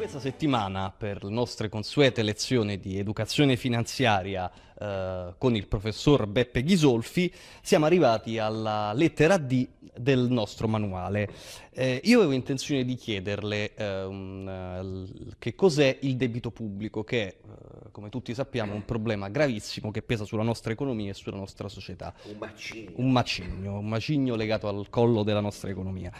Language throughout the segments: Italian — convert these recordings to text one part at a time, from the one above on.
Questa settimana, per le nostre consuete lezioni di educazione finanziaria eh, con il professor Beppe Ghisolfi, siamo arrivati alla lettera D del nostro manuale. Eh, io avevo intenzione di chiederle eh, um, che cos'è il debito pubblico, che è, eh, come tutti sappiamo, un problema gravissimo che pesa sulla nostra economia e sulla nostra società. Un macigno. Un macigno, un macigno legato al collo della nostra economia.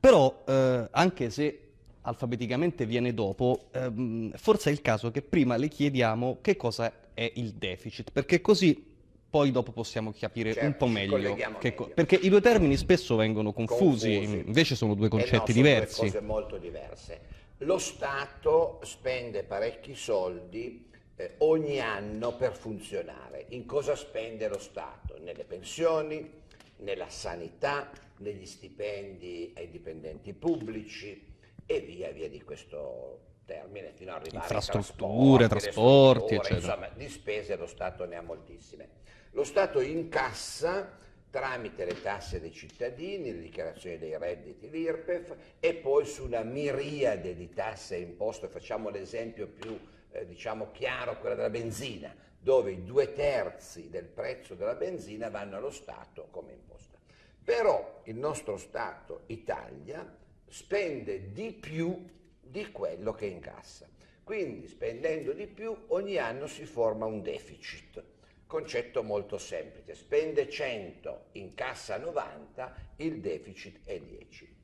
Però, eh, anche se alfabeticamente viene dopo, ehm, forse è il caso che prima le chiediamo che cosa è il deficit, perché così poi dopo possiamo capire certo, un po' meglio, meglio, perché i due termini spesso vengono confusi, confusi. invece sono due concetti eh no, sono diversi. Due cose molto diverse. Lo Stato spende parecchi soldi eh, ogni anno per funzionare. In cosa spende lo Stato? Nelle pensioni, nella sanità, negli stipendi ai dipendenti pubblici, e via via di questo termine fino ad arrivare infrastrutture, trasporti, trasporti eccetera. Insomma, di spese lo Stato ne ha moltissime. Lo Stato incassa tramite le tasse dei cittadini, le dichiarazioni dei redditi, l'IRPEF e poi su una miriade di tasse e imposte, facciamo l'esempio più eh, diciamo chiaro, quella della benzina, dove i due terzi del prezzo della benzina vanno allo Stato come imposta. Però il nostro Stato, Italia, spende di più di quello che incassa. Quindi spendendo di più ogni anno si forma un deficit. Concetto molto semplice, spende 100, incassa 90, il deficit è 10.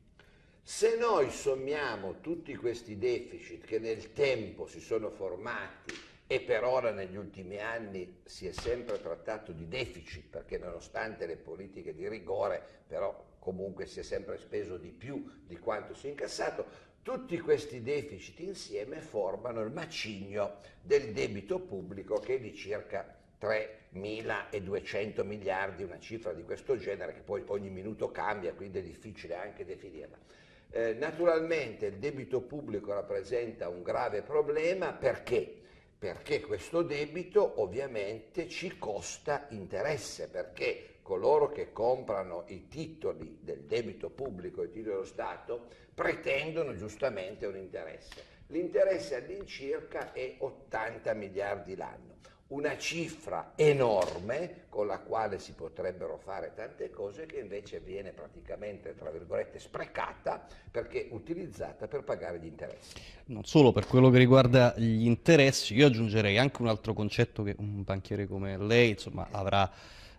Se noi sommiamo tutti questi deficit che nel tempo si sono formati e per ora negli ultimi anni si è sempre trattato di deficit perché nonostante le politiche di rigore però comunque si è sempre speso di più di quanto si è incassato, tutti questi deficit insieme formano il macigno del debito pubblico che è di circa 3.200 miliardi, una cifra di questo genere che poi ogni minuto cambia, quindi è difficile anche definirla. Eh, naturalmente il debito pubblico rappresenta un grave problema perché? perché questo debito ovviamente ci costa interesse, perché coloro che comprano i titoli del debito pubblico, i titoli dello Stato, pretendono giustamente un interesse. L'interesse all'incirca è 80 miliardi l'anno una cifra enorme con la quale si potrebbero fare tante cose che invece viene praticamente, tra virgolette, sprecata perché utilizzata per pagare gli interessi. Non solo per quello che riguarda gli interessi, io aggiungerei anche un altro concetto che un banchiere come lei insomma, avrà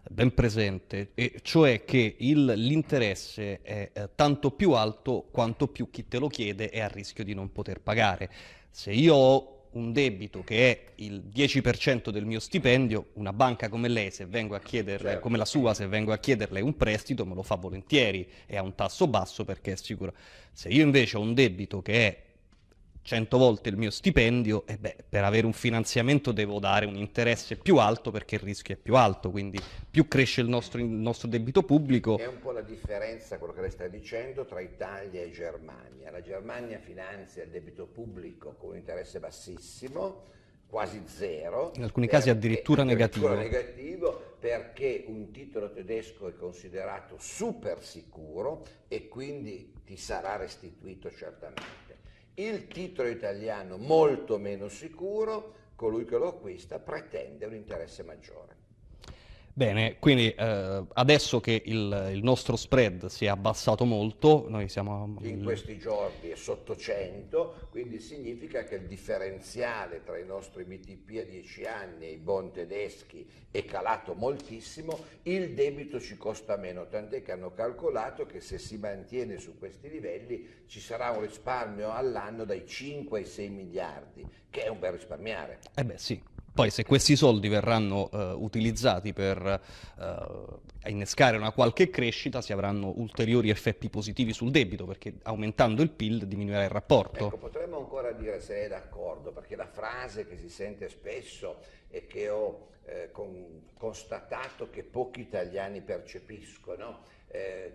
ben presente, e cioè che il, l'interesse è eh, tanto più alto quanto più chi te lo chiede è a rischio di non poter pagare. Se io ho un debito che è il 10% del mio stipendio, una banca come lei, se vengo a chiederle, certo. come la sua, se vengo a chiederle un prestito, me lo fa volentieri e a un tasso basso perché è sicuro. Se io invece ho un debito che è 100 volte il mio stipendio e beh, per avere un finanziamento devo dare un interesse più alto perché il rischio è più alto, quindi più cresce il nostro, il nostro debito pubblico. È un po' la differenza, quello che lei sta dicendo, tra Italia e Germania. La Germania finanzia il debito pubblico con un interesse bassissimo, quasi zero. In alcuni casi addirittura, negativo. addirittura negativo perché un titolo tedesco è considerato super sicuro e quindi ti sarà restituito certamente. Il titolo italiano molto meno sicuro, colui che lo acquista pretende un interesse maggiore. Bene, quindi eh, adesso che il, il, nostro spread si è abbassato molto, noi siamo... In questi giorni è sotto 100, quindi significa che il differenziale tra i nostri BTP a 10 anni e i bond tedeschi è calato moltissimo, il debito ci costa meno, tant'è che hanno calcolato che se si mantiene su questi livelli ci sarà un risparmio all'anno dai 5 ai 6 miliardi, che è un bel risparmiare. Eh beh sì, poi se questi soldi verranno eh, utilizzati per eh, innescare una qualche crescita si avranno ulteriori effetti positivi sul debito perché aumentando il PIL diminuirà il rapporto. Ecco, potremmo ancora dire se è d'accordo perché la frase che si sente spesso e che ho eh, con, constatato che pochi italiani percepiscono eh,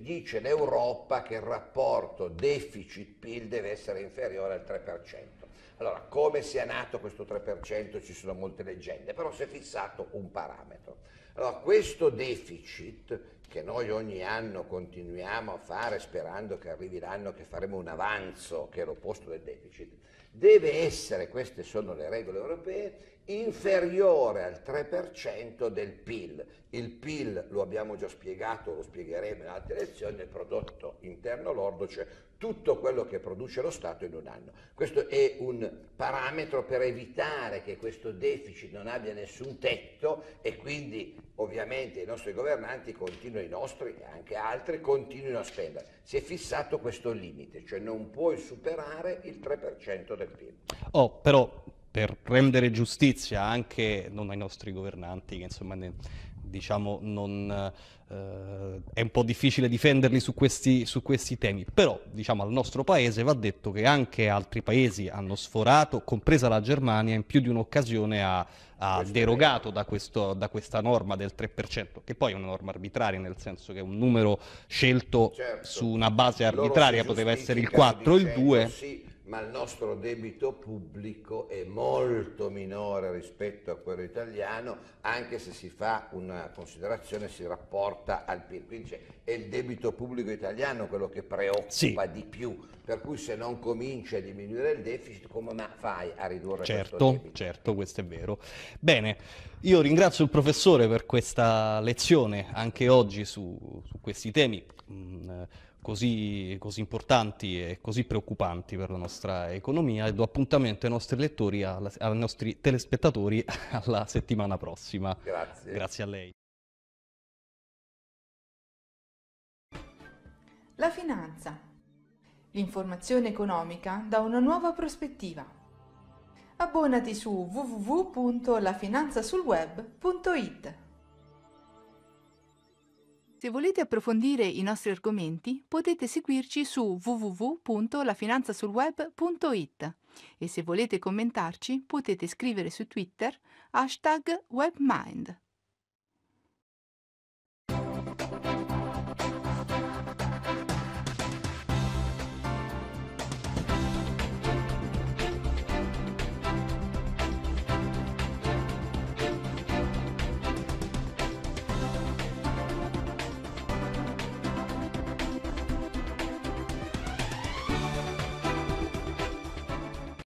dice l'Europa che il rapporto deficit-PIL deve essere inferiore al 3%. Allora, come sia nato questo 3%? Ci sono molte leggende, però si è fissato un parametro. Allora, questo deficit che noi ogni anno continuiamo a fare sperando che arrivi l'anno che faremo un avanzo che è l'opposto del deficit, deve essere, queste sono le regole europee, inferiore al 3% del PIL. Il PIL, lo abbiamo già spiegato, lo spiegheremo in altre lezioni, è il prodotto interno lordo, cioè tutto quello che produce lo Stato in un anno. Questo è un parametro per evitare che questo deficit non abbia nessun tetto e quindi ovviamente i nostri governanti continuano, i nostri e anche altri, continuino a spendere. Si è fissato questo limite, cioè non puoi superare il 3% del capire. Oh, però per rendere giustizia anche non ai nostri governanti, che insomma ne, diciamo non, eh, è un po' difficile difenderli su questi, su questi, temi, però diciamo al nostro paese va detto che anche altri paesi hanno sforato, compresa la Germania, in più di un'occasione ha, ha derogato da, questo, da, questa norma del 3%, che poi è una norma arbitraria, nel senso che è un numero scelto certo. su una base arbitraria, poteva essere il 4 o il 2. Sì ma il nostro debito pubblico è molto minore rispetto a quello italiano, anche se si fa una considerazione, si rapporta al PIL. Quindi cioè, è il debito pubblico italiano quello che preoccupa sì. di più, per cui se non cominci a diminuire il deficit, come fai a ridurre certo, questo debito? Certo, questo è vero. Bene, io ringrazio il professore per questa lezione anche oggi su, su questi temi. Mm, così, così importanti e così preoccupanti per la nostra economia e do appuntamento ai nostri lettori, alla, ai nostri telespettatori alla settimana prossima. Grazie. Grazie a lei. La finanza. L'informazione economica da una nuova prospettiva. Abbonati su www.lafinanzasulweb.it. Se volete approfondire i nostri argomenti, potete seguirci su www.lafinanzasulweb.it e se volete commentarci potete scrivere su Twitter hashtag webmind.